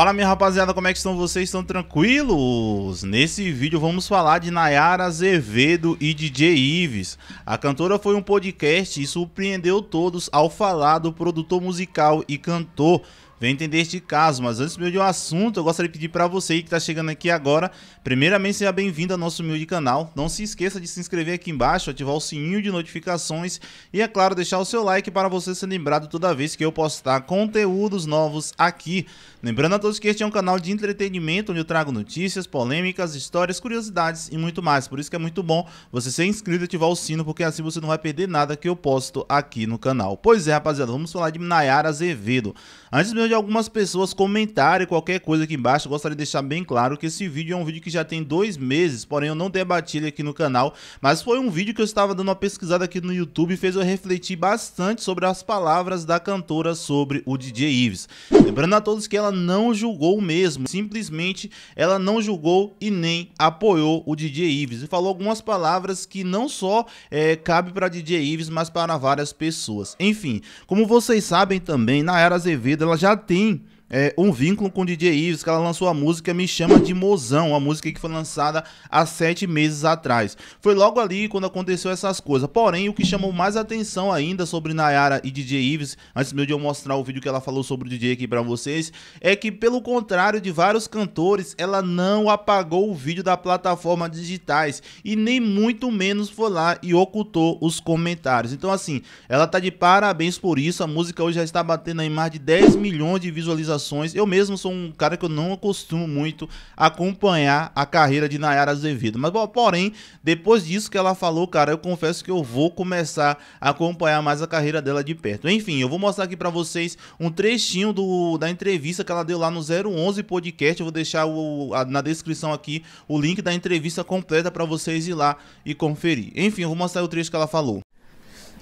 Fala minha rapaziada, como é que estão vocês? Estão tranquilos? Nesse vídeo vamos falar de Nayara Azevedo e DJ Ives. A cantora foi um podcast e surpreendeu todos ao falar do produtor musical e cantor Vem entender este caso, mas antes de um assunto, eu gostaria de pedir para você que está chegando aqui agora, primeiramente seja bem-vindo ao nosso humilde canal. Não se esqueça de se inscrever aqui embaixo, ativar o sininho de notificações e, é claro, deixar o seu like para você ser lembrado toda vez que eu postar conteúdos novos aqui. Lembrando a todos que este é um canal de entretenimento onde eu trago notícias, polêmicas, histórias, curiosidades e muito mais. Por isso que é muito bom você ser inscrito e ativar o sino, porque assim você não vai perder nada que eu posto aqui no canal. Pois é, rapaziada, vamos falar de Nayara Azevedo. Antes mesmo de algumas pessoas comentarem qualquer coisa aqui embaixo, gostaria de deixar bem claro que esse vídeo é um vídeo que já tem dois meses, porém eu não debati ele aqui no canal, mas foi um vídeo que eu estava dando uma pesquisada aqui no YouTube e fez eu refletir bastante sobre as palavras da cantora sobre o DJ Ives. Lembrando a todos que ela não julgou mesmo, simplesmente ela não julgou e nem apoiou o DJ Ives e falou algumas palavras que não só é, cabe para DJ Ives, mas para várias pessoas. Enfim, como vocês sabem também, Nayara Azevedo ela já tem é, um vínculo com o DJ Ives, que ela lançou a música Me Chama de Mozão, uma música que foi lançada há sete meses atrás. Foi logo ali quando aconteceu essas coisas. Porém, o que chamou mais atenção ainda sobre Nayara e DJ Ives, antes mesmo de eu mostrar o vídeo que ela falou sobre o DJ aqui para vocês, é que pelo contrário de vários cantores, ela não apagou o vídeo da plataforma digitais e nem muito menos foi lá e ocultou os comentários. Então assim, ela tá de parabéns por isso, a música hoje já está batendo aí mais de 10 milhões de visualizações eu mesmo sou um cara que eu não acostumo muito acompanhar a carreira de Nayara Azevedo. Mas, bom, porém, depois disso que ela falou, cara, eu confesso que eu vou começar a acompanhar mais a carreira dela de perto. Enfim, eu vou mostrar aqui para vocês um trechinho do, da entrevista que ela deu lá no 011 Podcast. Eu vou deixar o, a, na descrição aqui o link da entrevista completa para vocês ir lá e conferir. Enfim, eu vou mostrar o trecho que ela falou.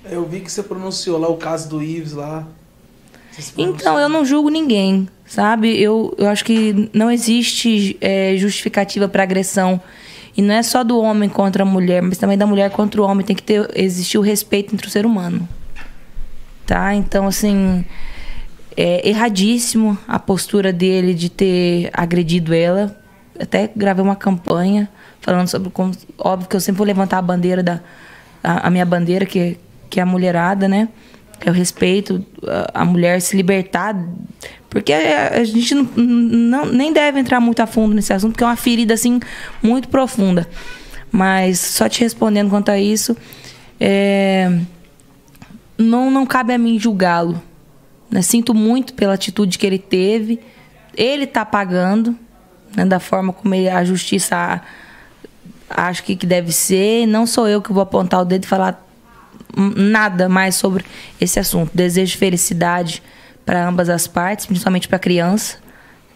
Eu vi que você pronunciou lá o caso do Ives lá. Então, assim. eu não julgo ninguém, sabe? Eu, eu acho que não existe é, justificativa para agressão. E não é só do homem contra a mulher, mas também da mulher contra o homem. Tem que ter, existir o respeito entre o ser humano. Tá? Então, assim, é erradíssimo a postura dele de ter agredido ela. Até gravei uma campanha falando sobre como. Óbvio que eu sempre vou levantar a bandeira da. a, a minha bandeira, que, que é a mulherada, né? que é o respeito, a, mulher se libertar. Porque a, gente não, não, nem deve entrar muito a fundo nesse assunto, porque é uma ferida, assim, muito profunda. Mas só te respondendo quanto a isso, é, não, não cabe a mim julgá-lo. Né? Sinto muito pela atitude que ele teve. Ele está pagando, né? da forma como ele, a justiça acho que, que deve ser. Não sou eu que vou apontar o dedo e falar nada mais sobre esse assunto. Desejo felicidade para ambas as partes, principalmente para a criança,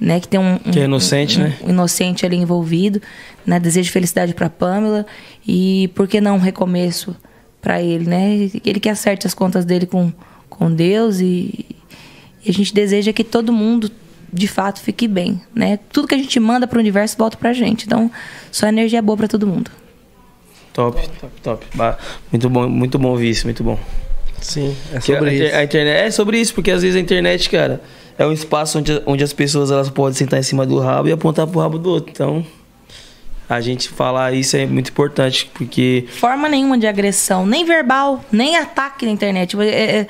né, que tem um, um que é inocente, um, né? um, né? inocente ali envolvido, né? Desejo felicidade para Pamela e por que não um recomeço para ele, né? Ele que acerte as contas dele com com Deus e, e a gente deseja que todo mundo de fato fique bem, né? Tudo que a gente manda para o universo volta para a gente. Então, só energia boa para todo mundo. Top, top, top. Bah, muito bom, muito bom ouvir isso, muito bom. Sim, é sobre a, isso. a internet é sobre isso, porque às vezes a internet, cara, é um espaço onde, onde as pessoas elas podem sentar em cima do rabo e apontar pro rabo do outro. Então, a gente falar isso é muito importante, porque forma nenhuma de agressão, nem verbal, nem ataque na internet. É, é, é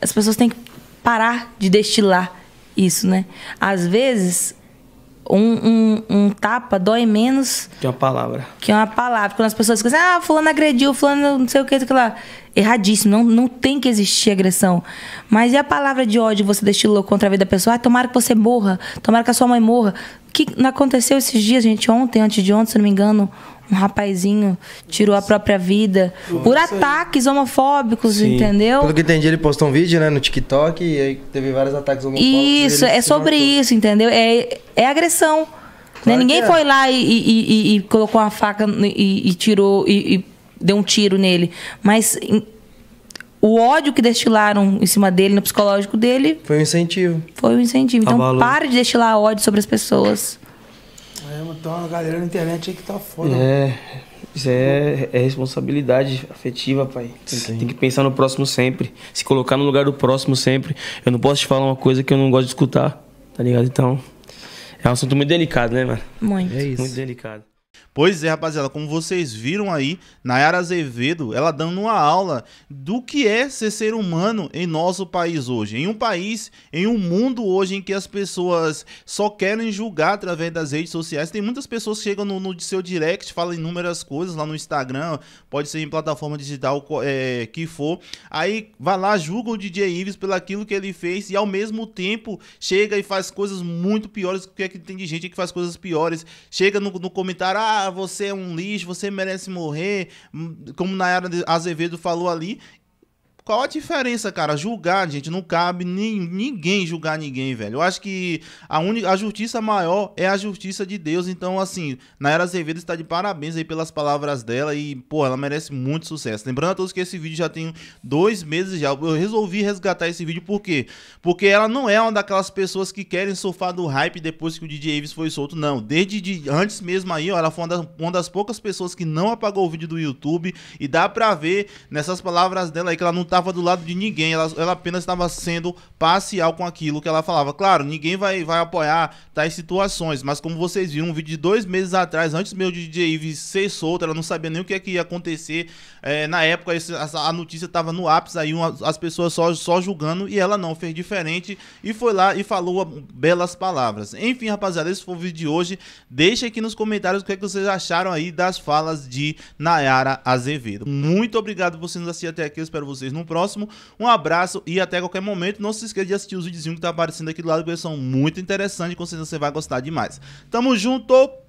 as pessoas têm que parar de destilar isso, né? Às vezes um, um, um, tapa dói menos. Que uma palavra. Que uma palavra. Quando as pessoas ficam assim, ah, fulano agrediu, fulano não sei o que, sei lá. Erradíssimo, não, não tem que existir agressão. Mas e a palavra de ódio você destilou contra a vida da pessoa? Ah, tomara que você morra, tomara que a sua mãe morra. O que aconteceu esses dias, gente? Ontem, antes de ontem, se não me engano, um rapazinho tirou a própria vida Nossa. por ataques homofóbicos, Sim. entendeu? Pelo que entendi, ele postou um vídeo, né, no TikTok e aí teve vários ataques homofóbicos. Isso, é sobre matou. isso, entendeu? É, é agressão. Né? Claro né? Ninguém é. foi lá e, e, e, e, colocou uma faca e, tirou e, deu um tiro nele. Mas o ódio que destilaram em cima dele, no psicológico dele. Foi um incentivo. Foi um incentivo. Então Abalou. pare de destilar ódio sobre as pessoas. Então a galera na internet aí é que tá foda. É. Isso é, é responsabilidade afetiva, pai. Tem que, tem que, pensar no próximo sempre. Se colocar no lugar do próximo sempre. Eu não posso te falar uma coisa que eu não gosto de escutar, tá ligado? Então. É um assunto muito delicado, né, mano? Muito. É isso. Muito delicado. Pois é, rapaziada, como vocês viram aí, Nayara Azevedo, ela dando uma aula do que é ser ser humano em nosso país hoje. Em um país, em um mundo hoje em que as pessoas só querem julgar através das redes sociais. Tem muitas pessoas que chegam no, no seu direct, falam inúmeras coisas lá no Instagram, pode ser em plataforma digital é, que for. Aí vai lá, julga o DJ Ives pelo aquilo que ele fez e ao mesmo tempo chega e faz coisas muito piores. O que é que tem de gente que faz coisas piores? Chega no, no comentário, ah, você é um lixo, você merece morrer, hum, como Nayara Azevedo falou ali, qual a diferença, cara? Julgar, gente, não cabe nem, ninguém julgar ninguém, velho. Eu acho que a, única, a justiça maior é a justiça de Deus. Então, assim, Nayara Azevedo está de parabéns aí pelas palavras dela e, pô, ela merece muito sucesso. Lembrando a todos que esse vídeo já tem dois meses já. Eu resolvi resgatar esse vídeo por quê? Porque ela não é uma daquelas pessoas que querem surfar do hype depois que o DJ Avis foi solto, não. Desde de, antes mesmo aí, ó, ela foi uma das, uma das poucas pessoas que não apagou o vídeo do YouTube e dá pra ver nessas palavras dela aí que ela não tá estava do lado de ninguém, ela, ela apenas estava sendo parcial com aquilo que ela falava. Claro, ninguém vai, vai apoiar tais situações, mas como vocês viram, um vídeo de dois meses atrás, antes meu DJ Ives ser solto, ela não sabia nem o que, é que ia acontecer. É, na época, esse, a, a, notícia estava no ápice, aí uma, as pessoas só, só julgando e ela não, fez diferente e foi lá e falou belas palavras. Enfim, rapaziada, esse foi o vídeo de hoje. Deixa aqui nos comentários o que, é que vocês acharam aí das falas de Nayara Azevedo. Muito obrigado por vocês nos assistirem até aqui, eu espero vocês no próximo. Um abraço e até qualquer momento. Não se esqueça de assistir os videozinhos que tá aparecendo aqui do lado, porque são muito interessantes. e Com certeza você vai gostar demais. Tamo junto!